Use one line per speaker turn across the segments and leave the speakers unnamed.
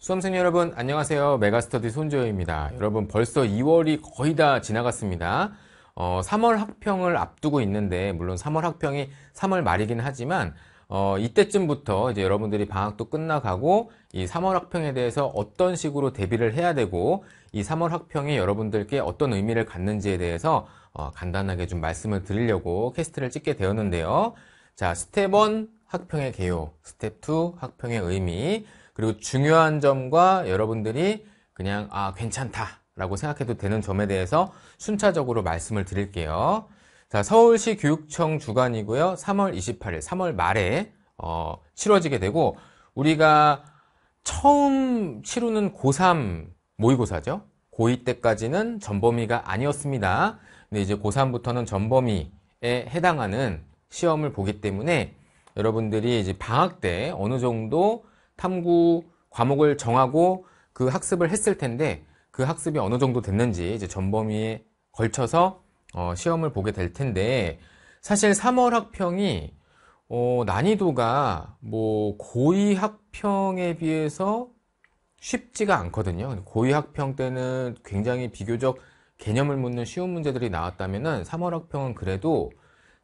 수험생 여러분 안녕하세요 메가스터디 손재호입니다 여러분 벌써 2월이 거의 다 지나갔습니다 어, 3월 학평을 앞두고 있는데 물론 3월 학평이 3월 말이긴 하지만 어, 이때쯤부터 이제 여러분들이 방학도 끝나가고 이 3월 학평에 대해서 어떤 식으로 대비를 해야 되고 이 3월 학평이 여러분들께 어떤 의미를 갖는지에 대해서 어, 간단하게 좀 말씀을 드리려고 캐스트를 찍게 되었는데요. 자, 스텝 1 학평의 개요, 스텝 2 학평의 의미, 그리고 중요한 점과 여러분들이 그냥 아 괜찮다 라고 생각해도 되는 점에 대해서 순차적으로 말씀을 드릴게요 자 서울시 교육청 주관이고요 3월 28일 3월 말에 어, 치러지게 되고 우리가 처음 치르는 고3 모의고사죠 고2 때까지는 전범위가 아니었습니다 근데 이제 고3부터는 전범위에 해당하는 시험을 보기 때문에 여러분들이 이제 방학 때 어느 정도 탐구 과목을 정하고 그 학습을 했을 텐데 그 학습이 어느 정도 됐는지 이제 전범위에 걸쳐서 어, 시험을 보게 될 텐데 사실 3월 학평이 어, 난이도가 뭐고위 학평에 비해서 쉽지가 않거든요. 고위 학평 때는 굉장히 비교적 개념을 묻는 쉬운 문제들이 나왔다면은 3월 학평은 그래도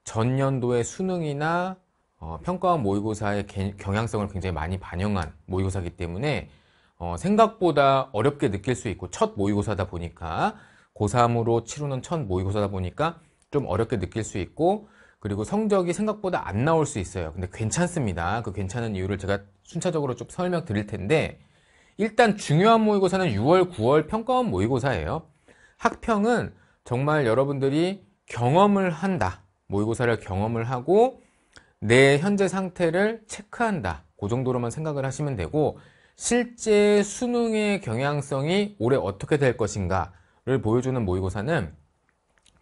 전년도의 수능이나 어, 평가원 모의고사의 개, 경향성을 굉장히 많이 반영한 모의고사이기 때문에 어, 생각보다 어렵게 느낄 수 있고 첫 모의고사다 보니까 고3으로 치르는 첫 모의고사다 보니까 좀 어렵게 느낄 수 있고 그리고 성적이 생각보다 안 나올 수 있어요. 근데 괜찮습니다. 그 괜찮은 이유를 제가 순차적으로 좀 설명 드릴 텐데 일단 중요한 모의고사는 6월, 9월 평가원 모의고사예요. 학평은 정말 여러분들이 경험을 한다. 모의고사를 경험을 하고 내 현재 상태를 체크한다. 그 정도로만 생각을 하시면 되고 실제 수능의 경향성이 올해 어떻게 될 것인가를 보여주는 모의고사는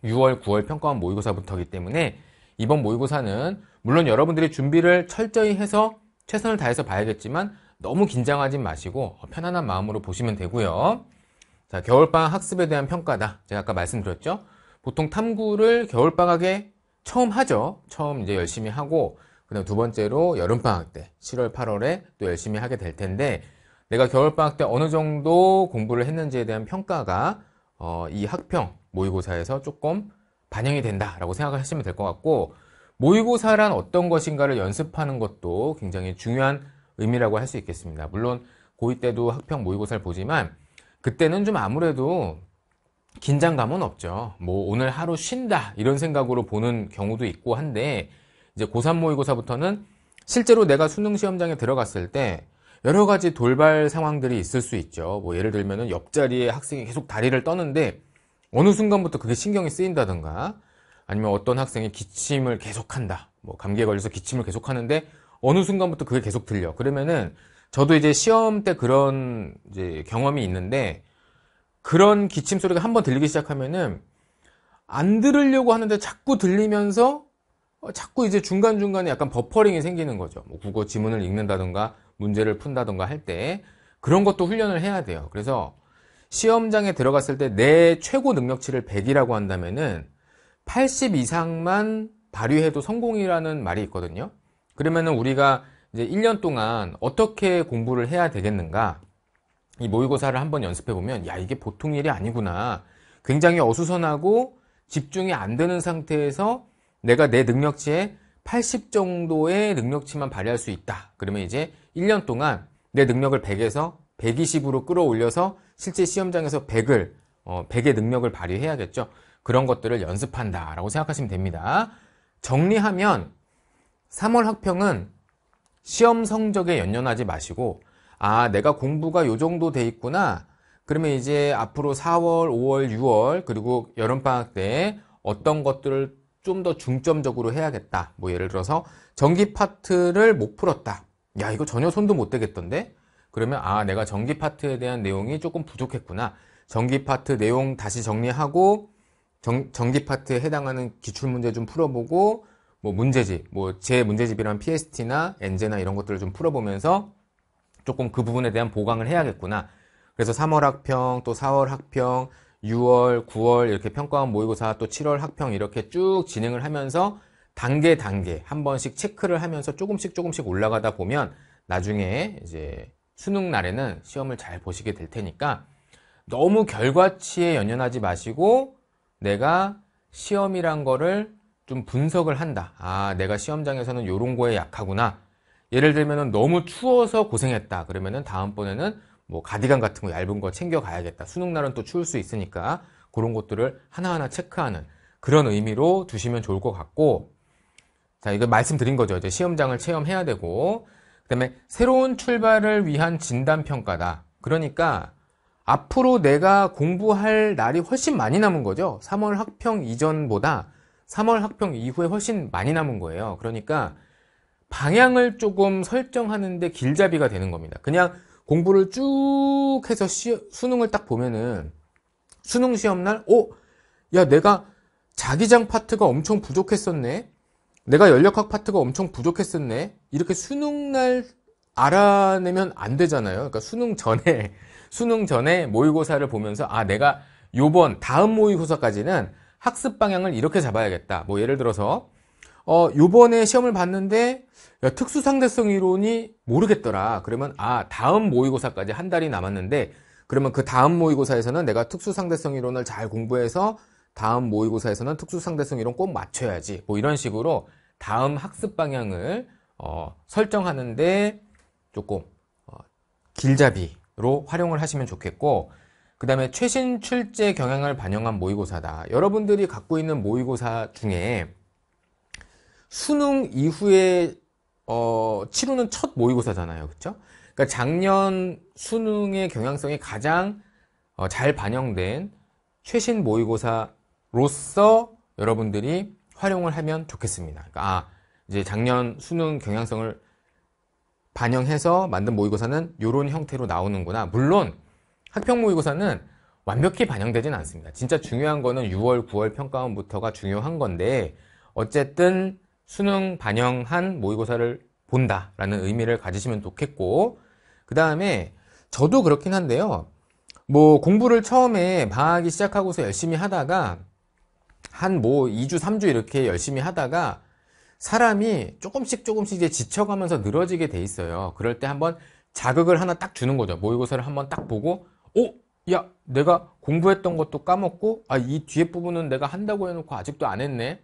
6월, 9월 평가원 모의고사부터이기 때문에 이번 모의고사는 물론 여러분들이 준비를 철저히 해서 최선을 다해서 봐야겠지만 너무 긴장하지 마시고 편안한 마음으로 보시면 되고요. 자, 겨울방학 학습에 대한 평가다. 제가 아까 말씀드렸죠? 보통 탐구를 겨울방학에 처음 하죠. 처음 이제 열심히 하고 그다음 두 번째로 여름 방학 때 7월 8월에 또 열심히 하게 될 텐데 내가 겨울 방학 때 어느 정도 공부를 했는지에 대한 평가가 어, 이 학평 모의고사에서 조금 반영이 된다라고 생각하시면 될 것 같고 모의고사란 어떤 것인가를 연습하는 것도 굉장히 중요한 의미라고 할 수 있겠습니다. 물론 고2 때도 학평 모의고사를 보지만 그때는 좀 아무래도 긴장감은 없죠. 뭐 오늘 하루 쉰다 이런 생각으로 보는 경우도 있고 한데 이제 고3 모의고사부터는 실제로 내가 수능 시험장에 들어갔을 때 여러 가지 돌발 상황들이 있을 수 있죠. 뭐 예를 들면은 옆자리에 학생이 계속 다리를 떠는데 어느 순간부터 그게 신경이 쓰인다든가 아니면 어떤 학생이 기침을 계속한다. 뭐 감기에 걸려서 기침을 계속하는데 어느 순간부터 그게 계속 들려. 그러면은 저도 이제 시험 때 그런 이제 경험이 있는데 그런 기침 소리가 한번 들리기 시작하면은 안 들으려고 하는데 자꾸 들리면서 어, 자꾸 이제 중간중간에 약간 버퍼링이 생기는 거죠. 뭐 국어 지문을 읽는다던가 문제를 푼다던가 할 때 그런 것도 훈련을 해야 돼요. 그래서 시험장에 들어갔을 때 내 최고 능력치를 100이라고 한다면은 80 이상만 발휘해도 성공이라는 말이 있거든요. 그러면은 우리가 이제 1년 동안 어떻게 공부를 해야 되겠는가? 이 모의고사를 한번 연습해 보면 야 이게 보통 일이 아니구나. 굉장히 어수선하고 집중이 안 되는 상태에서 내가 내 능력치에 80 정도의 능력치만 발휘할 수 있다. 그러면 이제 1년 동안 내 능력을 100에서 120으로 끌어올려서 실제 시험장에서 100을 어, 100의 능력을 발휘해야겠죠. 그런 것들을 연습한다라고 생각하시면 됩니다. 정리하면 3월 학평은 시험 성적에 연연하지 마시고 아, 내가 공부가 요 정도 돼 있구나. 그러면 이제 앞으로 4월, 5월, 6월, 그리고 여름방학 때 어떤 것들을 좀 더 중점적으로 해야겠다. 뭐 예를 들어서 전기 파트를 못 풀었다. 야, 이거 전혀 손도 못 대겠던데? 그러면 아, 내가 전기 파트에 대한 내용이 조금 부족했구나. 전기 파트 내용 다시 정리하고 정, 전기 파트에 해당하는 기출 문제 좀 풀어보고 뭐 문제집, 뭐 제 문제집이란 PST나 엔제나 이런 것들을 좀 풀어보면서 조금 그 부분에 대한 보강을 해야겠구나. 그래서 3월 학평, 또 4월 학평, 6월, 9월 이렇게 평가원 모의고사 또 7월 학평 이렇게 쭉 진행을 하면서 단계 단계 한 번씩 체크를 하면서 조금씩 조금씩 올라가다 보면 나중에 이제 수능 날에는 시험을 잘 보시게 될 테니까 너무 결과치에 연연하지 마시고 내가 시험이란 거를 좀 분석을 한다. 아, 내가 시험장에서는 요런 거에 약하구나. 예를 들면 너무 추워서 고생했다 그러면은 다음번에는 뭐 가디건 같은 거 얇은 거 챙겨가야겠다 수능날은 또 추울 수 있으니까 그런 것들을 하나하나 체크하는 그런 의미로 두시면 좋을 것 같고 자 이거 말씀드린 거죠 이제 시험장을 체험해야 되고 그 다음에 새로운 출발을 위한 진단평가다 그러니까 앞으로 내가 공부할 날이 훨씬 많이 남은 거죠 3월 학평 이전보다 3월 학평 이후에 훨씬 많이 남은 거예요 그러니까 방향을 조금 설정하는데 길잡이가 되는 겁니다. 그냥 공부를 쭉 해서 시, 수능을 딱 보면은 수능 시험날, 어? 야, 내가 자기장 파트가 엄청 부족했었네? 내가 연력학 파트가 엄청 부족했었네? 이렇게 수능날 알아내면 안 되잖아요. 그러니까 수능 전에, 수능 전에 모의고사를 보면서, 아, 내가 요번, 다음 모의고사까지는 학습 방향을 이렇게 잡아야겠다. 뭐 예를 들어서, 어, 요번에 시험을 봤는데 특수상대성 이론이 모르겠더라. 그러면 아, 다음 모의고사까지 한 달이 남았는데 그러면 그 다음 모의고사에서는 내가 특수상대성 이론을 잘 공부해서 다음 모의고사에서는 특수상대성 이론 꼭 맞춰야지. 뭐 이런 식으로 다음 학습 방향을 어, 설정하는데 조금 어, 길잡이로 활용을 하시면 좋겠고 그 다음에 최신 출제 경향을 반영한 모의고사다. 여러분들이 갖고 있는 모의고사 중에 수능 이후에 어, 치르는첫 모의고사잖아요. 그렇죠? 그러니까 작년 수능의 경향성이 가장 어, 잘 반영된 최신 모의고사로서 여러분들이 활용을 하면 좋겠습니다. 그러니까 아, 이제 작년 수능 경향성을 반영해서 만든 모의고사는 이런 형태로 나오는구나. 물론 학평 모의고사는 완벽히 반영되진 않습니다. 진짜 중요한 거는 6월, 9월 평가원부터가 중요한 건데 어쨌든 수능 반영한 모의고사를 본다라는 의미를 가지시면 좋겠고 그 다음에 저도 그렇긴 한데요 뭐 공부를 처음에 방학이 시작하고서 열심히 하다가 한 뭐 2주 3주 이렇게 열심히 하다가 사람이 조금씩 조금씩 이제 지쳐가면서 늘어지게 돼 있어요 그럴 때 한번 자극을 하나 딱 주는 거죠 모의고사를 한번 딱 보고 오! 어? 야 내가 공부했던 것도 까먹고 아 이 뒤에 부분은 내가 한다고 해놓고 아직도 안 했네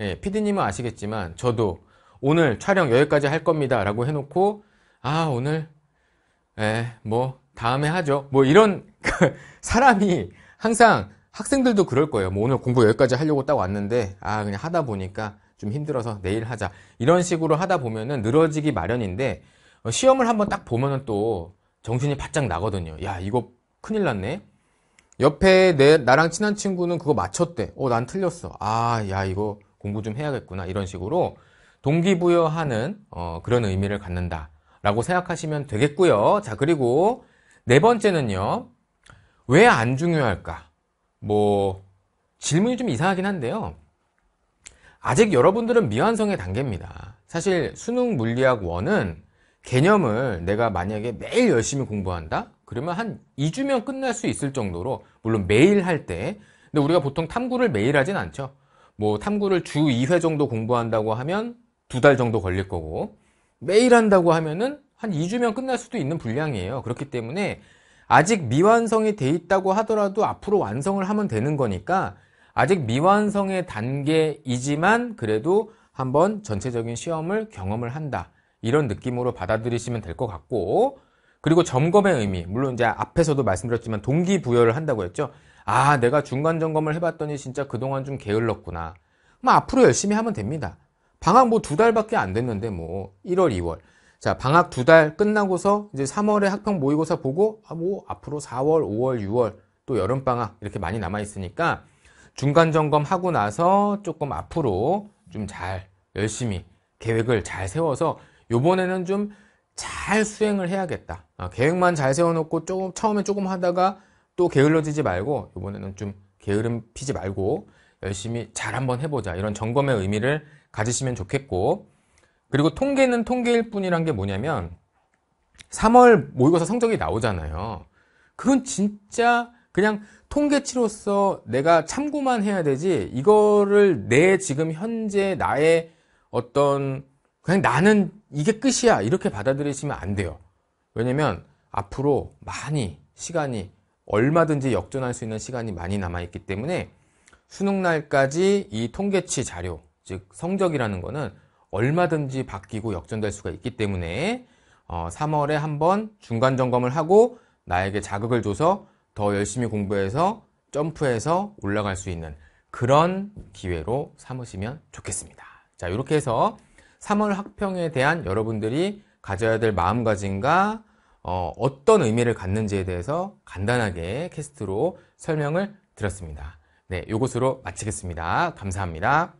예, PD님은 아시겠지만 저도 오늘 촬영 여기까지 할 겁니다 라고 해놓고 아 오늘 예, 뭐 다음에 하죠 뭐 이런 그 사람이 항상 학생들도 그럴 거예요 뭐 오늘 공부 여기까지 하려고 딱 왔는데 아 그냥 하다 보니까 좀 힘들어서 내일 하자 이런 식으로 하다 보면은 늘어지기 마련인데 어, 시험을 한번 딱 보면은 또 정신이 바짝 나거든요 야 이거 큰일 났네 옆에 내 나랑 친한 친구는 그거 맞췄대 어 난 틀렸어 아 야 이거 공부 좀 해야겠구나 이런 식으로 동기부여하는 어, 그런 의미를 갖는다라고 생각하시면 되겠고요. 자 그리고 네 번째는요. 왜 안 중요할까? 뭐 질문이 좀 이상하긴 한데요. 아직 여러분들은 미완성의 단계입니다. 사실 수능 물리학 1은 개념을 내가 만약에 매일 열심히 공부한다? 그러면 한 2주면 끝날 수 있을 정도로 물론 매일 할 때 근데 우리가 보통 탐구를 매일 하진 않죠. 뭐 탐구를 주 2회 정도 공부한다고 하면 두 달 정도 걸릴 거고 매일 한다고 하면은 한 2주면 끝날 수도 있는 분량이에요. 그렇기 때문에 아직 미완성이 돼 있다고 하더라도 앞으로 완성을 하면 되는 거니까 아직 미완성의 단계이지만 그래도 한번 전체적인 시험을 경험을 한다. 이런 느낌으로 받아들이시면 될 것 같고 그리고 점검의 의미 물론 이제 앞에서도 말씀드렸지만 동기부여를 한다고 했죠. 아 내가 중간 점검을 해봤더니 진짜 그동안 좀 게을렀구나 뭐 앞으로 열심히 하면 됩니다 방학 뭐 두 달밖에 안 됐는데 뭐 1월 2월 자 방학 두 달 끝나고서 이제 3월에 학평 모의고사 보고 아 뭐 앞으로 4월 5월 6월 또 여름방학 이렇게 많이 남아 있으니까 중간 점검하고 나서 조금 앞으로 좀 잘 열심히 계획을 잘 세워서 요번에는 좀 잘 수행을 해야겠다 아, 계획만 잘 세워놓고 조금 처음에 조금 하다가 또 게을러지지 말고 이번에는 좀 게으름 피지 말고 열심히 잘 한번 해보자 이런 점검의 의미를 가지시면 좋겠고 그리고 통계는 통계일 뿐이란 게 뭐냐면 3월 모의고사 성적이 나오잖아요 그건 진짜 그냥 통계치로서 내가 참고만 해야 되지 이거를 내 지금 현재 나의 어떤 그냥 나는 이게 끝이야 이렇게 받아들이시면 안 돼요 왜냐면 앞으로 많이 시간이 얼마든지 역전할 수 있는 시간이 많이 남아있기 때문에 수능 날까지 이 통계치 자료, 즉 성적이라는 거는 얼마든지 바뀌고 역전될 수가 있기 때문에 어, 3월에 한번 중간 점검을 하고 나에게 자극을 줘서 더 열심히 공부해서 점프해서 올라갈 수 있는 그런 기회로 삼으시면 좋겠습니다. 자, 이렇게 해서 3월 학평에 대한 여러분들이 가져야 될 마음가짐과 어, 어떤 의미를 갖는지에 대해서 간단하게 캐스트로 설명을 드렸습니다. 네, 이것으로 마치겠습니다. 감사합니다.